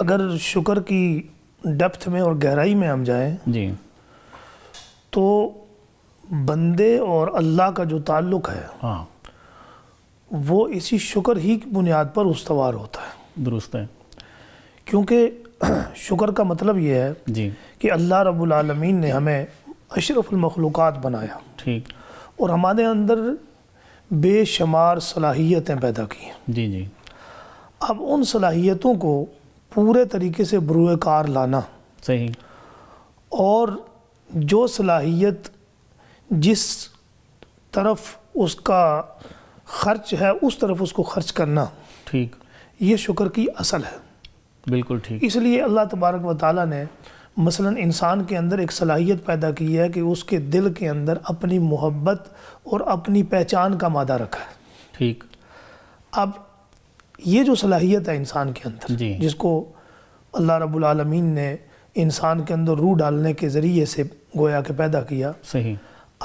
अगर शुक्र की डेप्थ में और गहराई में हम जाएं जी तो बंदे और अल्लाह का जो ताल्लुक़ है हाँ वो इसी शुक्र ही की बुनियाद पर उसवार होता है दुरुस्त है क्योंकि शुक्र का मतलब ये है जी कि अल्लाह रब्बुल रबालमीन ने हमें अशरफुलमखलूक़ात बनाया ठीक और हमारे अंदर बेशुमार सलाहियतें पैदा की जी जी अब उन सलाहियतों को पूरे तरीके से बरूकार लाना सही और जो सलाहियत जिस तरफ उसका खर्च है उस तरफ उसको खर्च करना ठीक ये शुक्र की असल है बिल्कुल ठीक इसलिए अल्लाह तबारक व ताली ने मसलन इंसान के अंदर एक सलाहियत पैदा की है कि उसके दिल के अंदर अपनी मोहब्बत और अपनी पहचान का मादा रखा है ठीक अब ये जो सलाहियत है इंसान के अंदर जिसको अल्लाह रब्बुल आलमीन ने इंसान के अंदर रूह डालने के ज़रिए से गोया के पैदा किया सही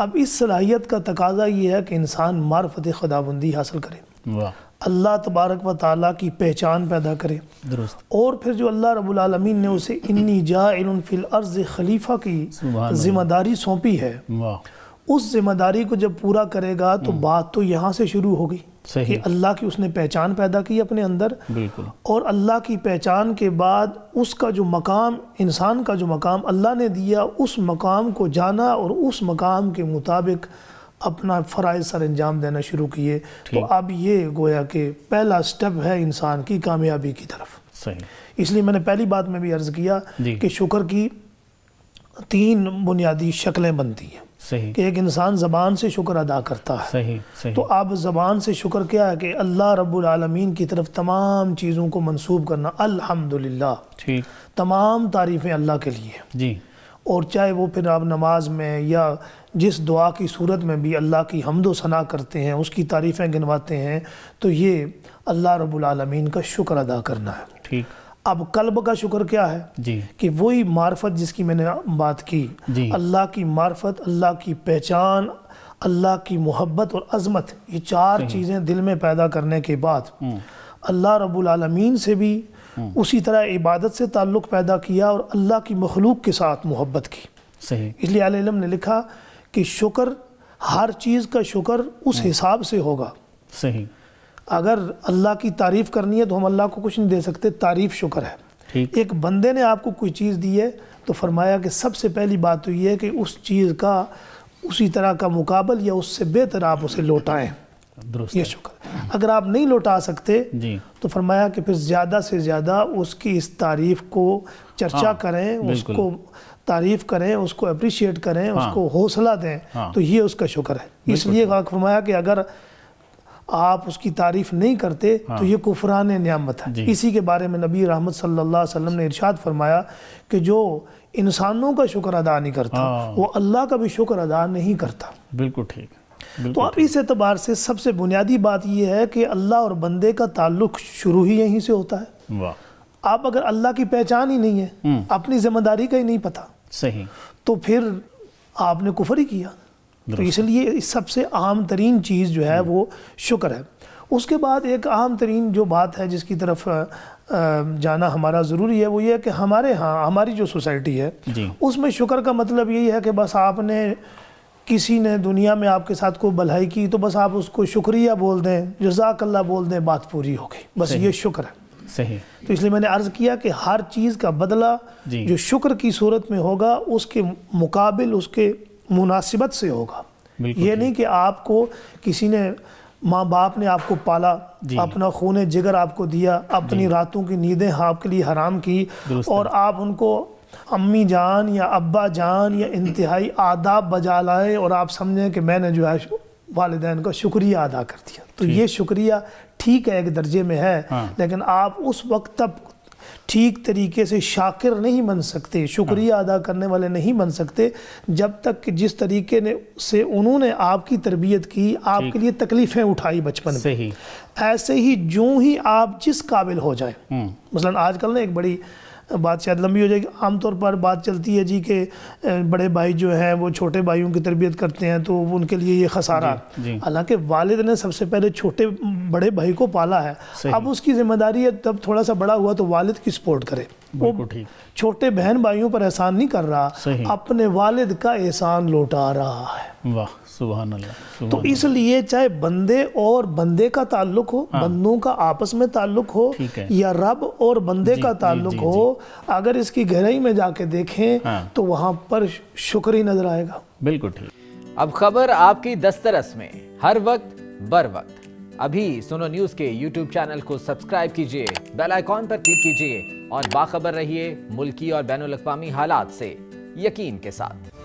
अब इस सलाहियत का तकाजा ये है कि इंसान मार्फत खुदाबंदी हासिल करे अल्लाह तबारक व ताली की पहचान पैदा करे दुरुस्त और फिर जो अल्लाह रब्बुल आलमीन ने उसे इन्नी जान फिल अर्ज़ खलीफा की जिम्मेदारी सौंपी है उस जिम्मेदारी को जब पूरा करेगा तो हम्म। बात तो यहाँ से शुरू होगी सही अल्लाह की उसने पहचान पैदा की अपने अंदर बिल्कुल और अल्लाह की पहचान के बाद उसका जो मकाम इंसान का जो मकाम अल्लाह ने दिया उस मकाम को जाना और उस मकाम के मुताबिक अपना फ़राज सर अंजाम देना शुरू किए तो अब ये गोया कि पहला स्टेप है इंसान की कामयाबी की तरफ इसलिए मैंने पहली बात में भी अर्ज़ किया कि शुक्र की तीन बुनियादी शक्लें बनती हैं सही कि एक इंसान ज़बान से शुक्र अदा करता है सही सही तो अब ज़बान से शुक्र क्या है कि अल्लाह रब्बुल आलमीन की तरफ तमाम चीज़ों को मंसूब करना अल्हम्दुलिल्लाह ठीक तमाम तारीफ़ें अल्लाह के लिए जी और चाहे वो फिर आप नमाज में या जिस दुआ की सूरत में भी अल्लाह की हमदो सना करते हैं उसकी तारीफ़ें गिनवाते हैं तो ये अल्लाह रब्बुल आलमीन का शुक्र अदा करना है ठीक अब कल्ब का शुक्र क्या है जी कि वही मार्फत जिसकी मैंने बात की अल्लाह की मार्फत अल्लाह की पहचान अल्लाह की मोहब्बत और अजमत ये चार चीज़ें दिल में पैदा करने के बाद हम्म। अल्लाह रब्बुल आलमीन से भी हम्म। उसी तरह इबादत से ताल्लुक़ पैदा किया और अल्लाह की मखलूक के साथ मोहब्बत की सही इसलिए आलम ने लिखा कि शुक्र हर चीज़ का शुक्र उस हम्म। हिसाब से होगा सही अगर अल्लाह की तारीफ़ करनी है तो हम अल्लाह को कुछ नहीं दे सकते तारीफ़ शुक्र है एक बंदे ने आपको कोई चीज़ दी है तो फरमाया कि सबसे पहली बात तो ये है कि उस चीज़ का उसी तरह का मुकाबल या उससे बेहतर आप उसे लौटाएं ये शुक्र अगर आप नहीं लौटा सकते तो फरमाया कि फिर ज़्यादा से ज़्यादा उसकी इस तारीफ़ को चर्चा हाँ, करें उसको तारीफ़ करें उसको अप्रिशिएट करें हाँ, उसको हौसला दें हाँ, तो ये उसका शुक्र है इसलिए फरमाया कि अगर आप उसकी तारीफ नहीं करते हाँ। तो ये कुफरान नियामत है इसी के बारे में नबी रहमत सल्लल्लाहु अलैहि वसल्लम ने इरशाद फरमाया कि जो इंसानों का शुक्र अदा नहीं करता हाँ। वो अल्लाह का भी शुक्र अदा नहीं करता बिल्कुल ठीक तो अब इस एतबार से सबसे बुनियादी बात यह है कि अल्लाह और बंदे का ताल्लुक शुरू ही यहीं से होता है आप अगर अल्लाह की पहचान ही नहीं है हम्म। अपनी जिम्मेदारी का ही नहीं पता सही तो फिर आपने कुफर ही किया तो इसलिए सबसे आम तरीन चीज़ जो है वो शुक्र है उसके बाद एक आम तरीन जो बात है जिसकी तरफ जाना हमारा ज़रूरी है वो ये है कि हमारे यहाँ हमारी जो सोसाइटी है उसमें शुक्र का मतलब यही है कि बस आपने किसी ने दुनिया में आपके साथ कोई भलाई की तो बस आप उसको शुक्रिया बोल दें जजाकल्ला बोल दें बात पूरी हो गई बस ये शुक्र है सही तो इसलिए मैंने अर्ज़ किया कि हर चीज़ का बदला जो शुक्र की सूरत में होगा उसके मुकाबल उसके मुनासिबत से होगा ये नहीं कि आपको किसी ने माँ बाप ने आपको पाला अपना खून जिगर आपको दिया अपनी रातों की नींदें आपके लिए हराम की और आप उनको अम्मी जान या अब्बा जान या इंतहाई आदाब बजा लाए और आप समझें कि मैंने जो है वालदेन का शुक्रिया अदा कर दिया तो ये शुक्रिया ठीक है एक दर्जे में है हाँ। लेकिन आप उस वक्त तक ठीक तरीके से शाकिर नहीं बन सकते शुक्रिया हाँ। अदा करने वाले नहीं बन सकते जब तक कि जिस तरीके ने से उन्होंने आपकी तरबियत की आपके लिए तकलीफ़ें उठाई बचपन में ऐसे ही जो ही आप जिस काबिल हो जाए हम्म। मसलन आजकल ना एक बड़ी बात शायद लंबी हो जाएगी आमतौर पर बात चलती है जी के बड़े भाई जो हैं वो छोटे भाइयों की तरबियत करते हैं तो उनके लिए ये खसारा हालांकि वालिद ने सबसे पहले छोटे बड़े भाई को पाला है अब उसकी जिम्मेदारी है तब थोड़ा सा बड़ा हुआ तो वालिद की सपोर्ट करे वो छोटे बहन भाइयों पर एहसान नहीं कर रहा अपने वालिद का एहसान लौटा रहा है वाह सुबह अल्लाह तो इसलिए चाहे बंदे और बंदे का ताल्लुक हो हाँ। बंदों का आपस में ताल्लुक हो या रब और बंदे का ताल्लुक हो अगर इसकी गहराई में जाके देखें हाँ। तो वहां पर शुक्र ही नजर आएगा बिल्कुल ठीक अब खबर आपकी दस्तरस में हर वक्त बर वक्त अभी सुनो न्यूज के यूट्यूब चैनल को सब्सक्राइब कीजिए बेल आइकॉन पर क्लिक कीजिए और बाखबर रहिए मुल्की और बैन अवी हालात से यकीन के साथ